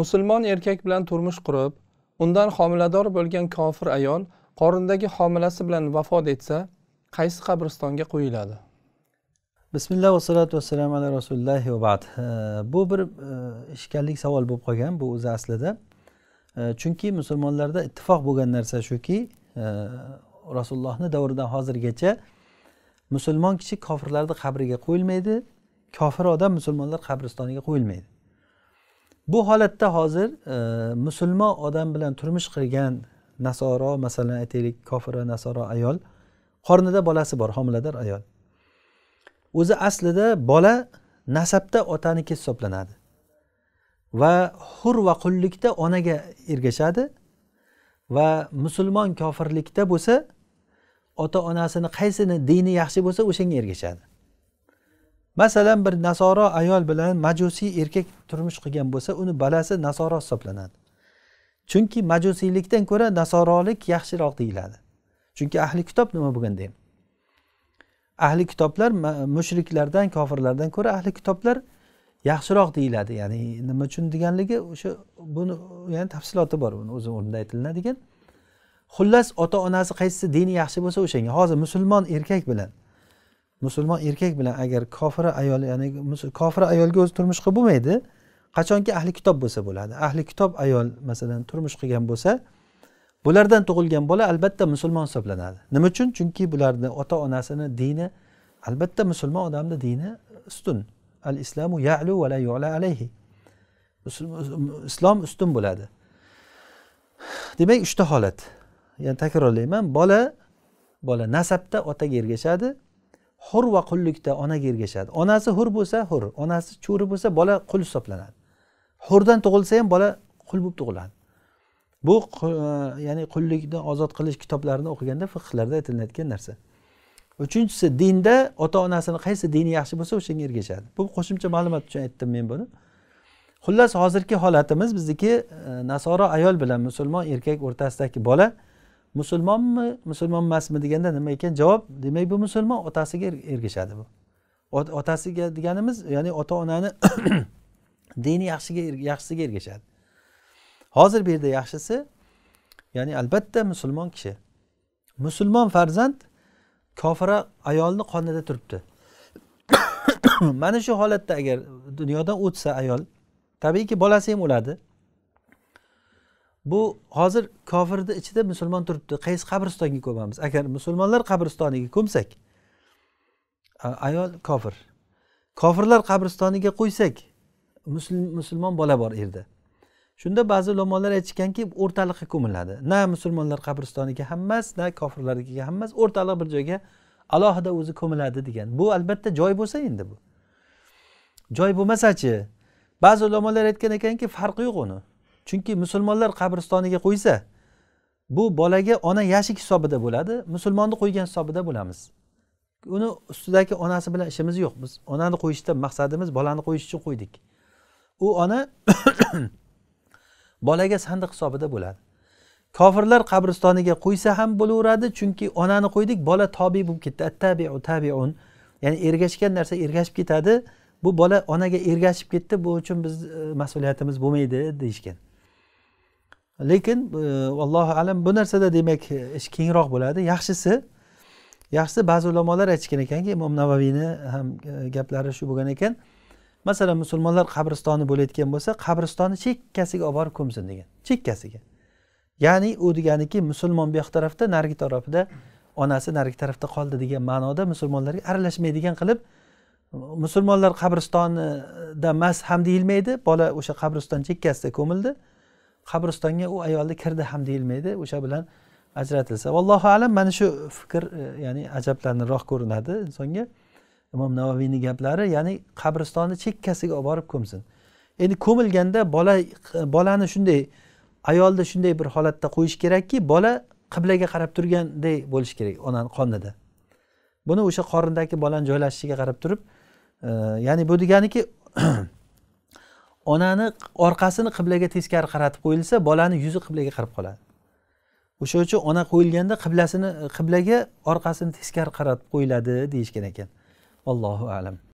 musulmon erkak bilan turmush qurib undan homilador bo'lgan kofir ayol qorindagi homilasi bilan vafot etsa qaysi qabristonga qo'yiladi bismillah vassalatu vassalam ala rasulillah va bad bu bir e, ishkallik savol bo'lib qolgan bu o'zi aslida chunki musulmonlarda ittifoq bo'lgan narsa shuki e, rasulullohni davridan hozirgacha musulmon kishi kofirlarni qabriga qo'yilmaydi kofir odam musulmonlar qabristoniga qo'yilmaydi bu holatda hozir e, musulmon odam bilan turmush qurgan nasoro masalan aytaylik kofir nasoro ayol qornida bolasi bor homilador ayol o'zi aslida bola nasabda otaniki hisoblanadi va hur va qullikda onaga ergashadi va musulmon kofirlikda bo'lsa ota onasini qaysini dini yaxshi bo'lsa o'shanga ergashadi masalan bir nasoro ayol bilan majusiy erkak turmush qilgan bo'lsa uni balasi nasoro hisoblanadi chunki majusiylikdan ko'ra nasorolik yaxshiroq deyiladi chunki ahli kitob nima bo'lganda ham ahli kitoblar mushriklardan kofirlardan ko'ra ahli kitoblar yaxshiroq deyiladi ya'ni nima uchun deganligi o'sha buni ya'ni tafsiloti bor buni o'zi o'rnida aytilinadigan xullas ota onasi qaysisi dini yaxshi bo'lsa o'shanga hozir musulmon erkak bilan musulmon erkak bilan agar kofira ayol ya'ni kofira ayolga o'zi turmush qilib bo'lmaydi qachonki ahli kitob bo'lsa bo'ladi ahli kitob ayol masalan turmush qilgan bo'lsa bulardan tug'ilgan bola albatta musulmon hisoblanadi nima uchun chunki bularni ota onasini dini albatta musulmon odamni dini ustun al islamu yalu va la yu'la alayhi islom ustun bo'ladi demak uchta holat yana takrorlayman bola bola nasabda otaga ergashadi hur va qullikda onaga ergashadi onasi hur bo'lsa hur onasi cho'ri bo'lsa bola qul hisoblanadi hurdan tug'ilsa ham bola qul bo'lib tug'iladi bu e, ya'ni qullikni ozod qilish kitoblarini o'qiganda fiqlarda aytilayotgan narsa uchinchisi dinda ota onasini qaysi dini yaxshi bo'lsa o'shanga ergashadi bu qo'shimcha ma'lumot uchun aytdim men buni xullas hozirgi holatimiz bizniki e, nasoro ayol bilan musulmon erkak o'rtasidagi bola musulmonmi musulmon emasmi deganda nima ekan javob demak bu musulmon otasiga er-, ergashadi bu otasiga deganimiz ya'ni ota onani dini yaxshiga er-, yaxshisiga ergashadi hozir bu yerda yaxshisi ya'ni albatta musulmon kishi musulmon farzand kofira ayolni qonida turibdi mana shu holatda agar dunyodan o'tsa ayol tabiiyki bolasi ham o'ladi bu hozir kofirni ichida musulmon turibdi qaysi qabristonga ko'mamiz agar musulmonlar qabristoniga ko'msak ayol kofir kofirlar qabristoniga qo'ysak musulmon bola bor yerda shunda ba'zi ulamolar aytishganki o'rtaliqqa ko'miladi na musulmonlar qabristoniga ham emas na kofirlarnikiga ham emas o'rtaliq bir joyga alohida o'zi ko'miladi degan bu albatta joy bo'lsa endi bu joy bo'lmasachi ba'zi ulamolar aytgan ekanki farqi yo'q uni chunki musulmonlar qabristoniga qo'ysa bu bolaga ona yashik hisobida bo'ladi musulmonni qo'ygan hisobida bo'lamiz uni ustidagi onasi bilan ishimiz yo'q biz onani qo'yishda maqsadimiz bolani qo'yish uchun qo'ydik u ona bolaga sandiq hisobida bo'ladi kofirlar qabristoniga qo'ysa ham bo'laveradi chunki onani qo'ydik bola tobi bo'lib ketdi attabiu tabiun ya'ni ergashgan narsa ergashib ketadi bu bola onaga ergashib ketdi bu uchun biz e, mas'uliyatimiz bo'lmaydi deyishgan lekin e, allohu alam bu narsada demak e, ish kengroq bo'ladi yaxshisi yaxshisi ba'zi ulamolar aytishgan ekanki imom navaviyni ham e, gaplari shu bo'lgan ekan masalan musulmonlar qabristoni bo'layotgan bo'lsa qabristonni chekkasiga olib borib ko'msin degan chekkasiga ya'ni u deganiki musulmon bu yoq tarafda narigi tarafida onasi narigi tarafda qoldi degan ma'noda musulmonlarga aralashmaydigan qilib musulmonlar qabristonida mas ham deyilmaydi bola o'sha qabriston chekkasida ko'mildi qabristonga u ayolni kirdi ham deyilmaydi o'sha bilan ajratilsa vallohu alam mana shu fikr e, ya'ni ajablanarroq ko'rinadi insonga imom navaviyni gaplari ya'ni qabristonni chekkasiga olib borib ko'msin endi ko'milganda bola e, bolani shunday ayolni shunday bir holatda qo'yish kerakki bola qiblaga qarab turganday bo'lishi kerak onani qonida buni o'sha qorindagi bolani joylashishiga qarab turib e, ya'ni bu deganiki onani orqasini qiblaga teskari qaratib qo'yilsa bolani yuzi qiblaga qarab qoladi o'sha uchun ona qo'yilganda qiblasini qiblaga orqasini teskari qaratib qo'yiladi deyishgan ekan allohu alam